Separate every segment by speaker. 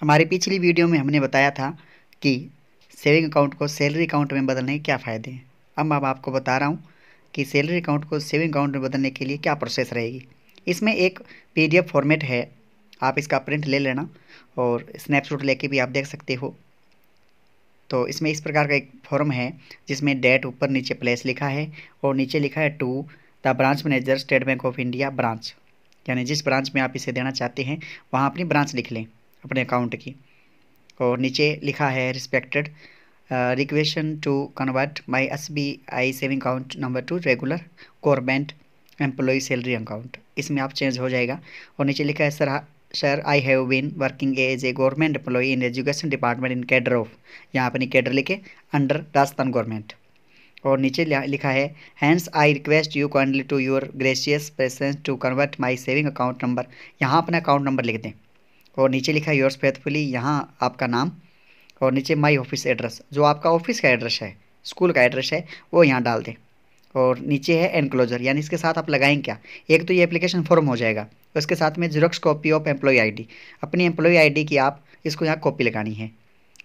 Speaker 1: हमारी पिछली वीडियो में हमने बताया था कि सेविंग अकाउंट को सैलरी अकाउंट में बदलने के क्या फ़ायदे हैं अब मैं आपको बता रहा हूँ कि सैलरी अकाउंट को सेविंग अकाउंट में बदलने के लिए क्या प्रोसेस रहेगी इसमें एक पी फॉर्मेट है आप इसका प्रिंट ले लेना और स्नैपशॉट लेके भी आप देख सकते हो तो इसमें इस प्रकार का एक फॉर्म है जिसमें डेट ऊपर नीचे प्लेस लिखा है और नीचे लिखा है to the branch manager State Bank of India branch यानी जिस ब्रांच में आप इसे देना चाहते हैं वहाँ अपनी ब्रांच लिख लें अपने अकाउंट की और नीचे लिखा है respected requisition to convert my SBI saving account number to regular government employ salary account इसमें आप चेंज हो जाएगा और नीचे लिखा है sir sir I have been working as a government employee in education department in cadre of यहाँ अपनी कैडर लिखे अंडर राजस्थान गवर्नमेंट और नीचे लिखा है hence I request you kindly to your gracious presence to convert my saving account number यहाँ अपना account number लिख दें और नीचे लिखा है योर्स फेथफुली यहाँ आपका नाम और नीचे माई ऑफिस एड्रेस जो आपका ऑफिस का एड्रेस है स्कूल का एड्रेस है वो यहाँ डाल दें और नीचे है एनक्लोजर यानी इसके साथ आप लगाएं क्या एक तो ये एप्लीकेशन फॉर्म हो जाएगा उसके साथ में xerox copy of employee ID अपनी एम्प्लॉई आईडी की आप इसको यहाँ कॉपी लगानी है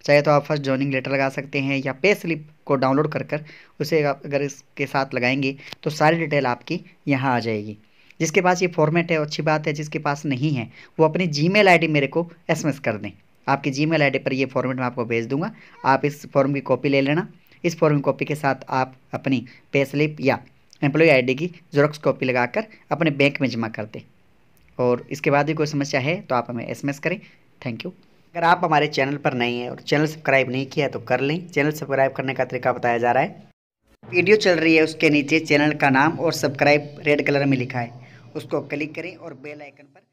Speaker 1: चाहे तो आप फर्स्ट ज्वाइनिंग लेटर लगा सकते हैं या पे स्लिप को डाउनलोड कर कर उसे अगर इसके साथ लगाएंगे तो सारी डिटेल आपकी यहाँ आ जाएगी जिसके पास ये फॉर्मेट है अच्छी बात है जिसके पास नहीं है वो अपनी जी मेल मेरे को एस कर दें आपके जी मेल पर ये फॉर्मेट मैं आपको भेज दूँगा आप इस फॉर्म की कॉपी ले लेना इस फॉर्म की कॉपी के साथ आप अपनी पे स्लिप या एम्प्लॉय आईडी की जोरक्स कॉपी लगाकर अपने बैंक में जमा कर दें और इसके बाद भी कोई समस्या है तो आप हमें एसएमएस करें थैंक यू अगर आप हमारे चैनल पर नए हैं और चैनल सब्सक्राइब नहीं किया तो कर लें चैनल सब्सक्राइब करने का तरीका बताया जा रहा है वीडियो चल रही है उसके नीचे चैनल का नाम और सब्सक्राइब रेड कलर में लिखा है उसको क्लिक करें और बेल आइकन पर